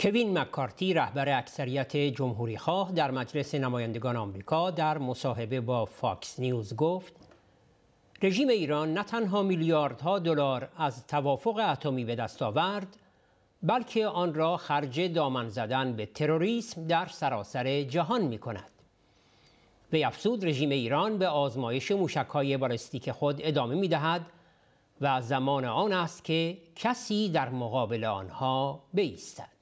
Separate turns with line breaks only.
کوین مکارتی رهبر اکثریت جمهوری خواه در مجلس نمایندگان آمریکا در مصاحبه با فاکس نیوز گفت رژیم ایران نه تنها میلیاردها دلار از توافق اتمی به دست آورد بلکه آن را خرج دامن زدن به تروریسم در سراسر جهان می کند. به افسود رژیم ایران به آزمایش موشکهای بالستیک خود ادامه می دهد و زمان آن است که کسی در مقابل آنها بیستد.